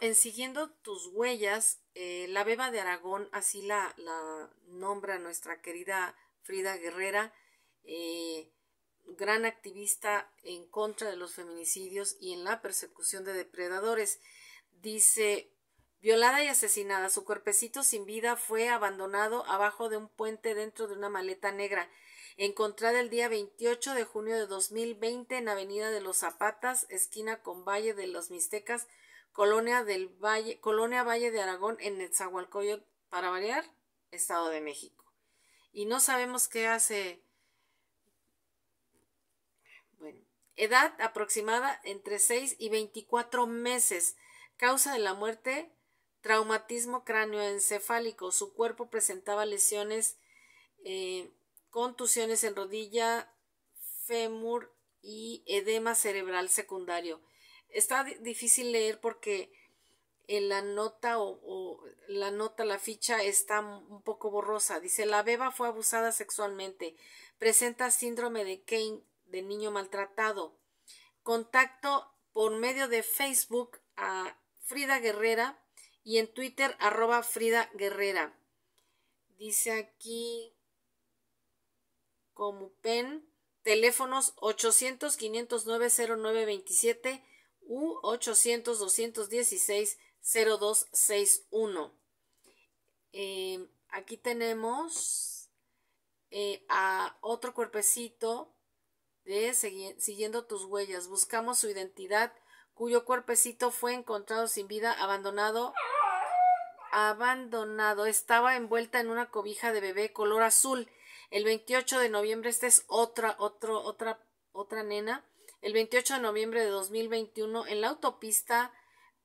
en Siguiendo tus huellas, eh, la beba de Aragón, así la, la nombra nuestra querida Frida Guerrera, eh, gran activista en contra de los feminicidios y en la persecución de depredadores. Dice, violada y asesinada, su cuerpecito sin vida fue abandonado abajo de un puente dentro de una maleta negra, encontrada el día 28 de junio de 2020 en Avenida de los Zapatas, esquina con Valle de los Mixtecas, Colonia, del Valle, Colonia de Aragón en Nezahualcóyotl, para variar, Estado de México. Y no sabemos qué hace. Bueno, edad aproximada entre 6 y 24 meses. Causa de la muerte, traumatismo cráneoencefálico. Su cuerpo presentaba lesiones, eh, contusiones en rodilla, fémur y edema cerebral secundario está difícil leer porque la nota o, la nota, la ficha está un poco borrosa. Dice, la beba fue abusada sexualmente, presenta síndrome de Kane, de niño maltratado. Contacto por medio de Facebook a Frida Guerrera y en Twitter arroba Frida Guerrera. Dice aquí como pen, teléfonos 800 509 0927 U 800-216-0261. Em, aquí tenemos eh, a otro cuerpecito de siguiendo tus huellas. Buscamos su identidad, cuyo cuerpecito fue encontrado sin vida, abandonado. Abandonado. Estaba envuelta en una cobija de bebé color azul. El 28 de noviembre, esta es otra, otra, otra nena el 28 de noviembre de 2021 en la autopista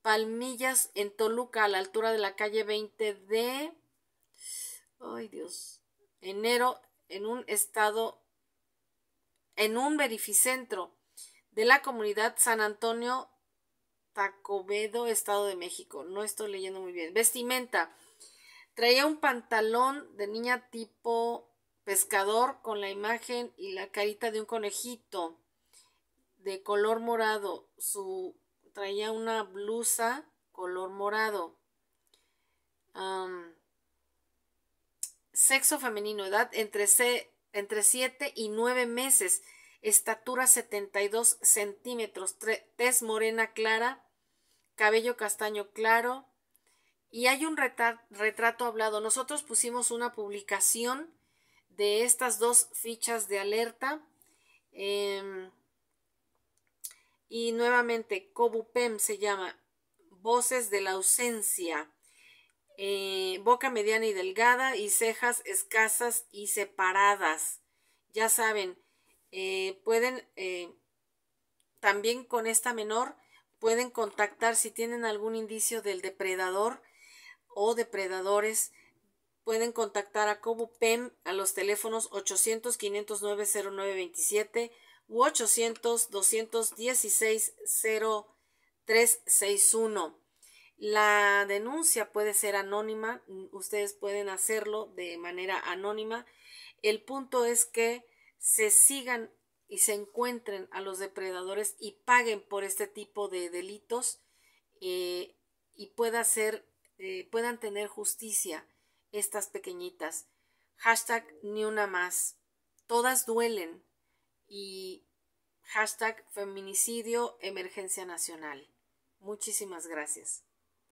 Palmillas en Toluca, a la altura de la calle 20 de... ¡Ay Dios! Enero, en un estado, en un verificentro de la comunidad San Antonio Tacobedo, Estado de México. No estoy leyendo muy bien. Vestimenta. Traía un pantalón de niña tipo pescador con la imagen y la carita de un conejito de color morado. Su traía una blusa color morado. sexo femenino, edad entre, C, entre 7 y 9 meses, estatura 72 centímetros, tez morena clara, cabello castaño claro. Y hay un retrato hablado. Nosotros pusimos una publicación de estas dos fichas de alerta. Em, y nuevamente, Cobupem se llama Voces de la ausencia. Eh, boca mediana y delgada y cejas escasas y separadas. Ya saben, eh, pueden eh, también con esta menor pueden contactar si tienen algún indicio del depredador o depredadores. Pueden contactar a Cobupem a los teléfonos 800 509 0927 800-216-0361. La denuncia puede ser anónima, ustedes pueden hacerlo de manera anónima. El punto es que se sigan y se encuentren a los depredadores y paguen por este tipo de delitos eh, y pueda eh, puedan tener justicia estas pequeñitas. Hashtag ni una más. Todas duelen, y hashtag feminicidio emergencia nacional. Muchísimas gracias.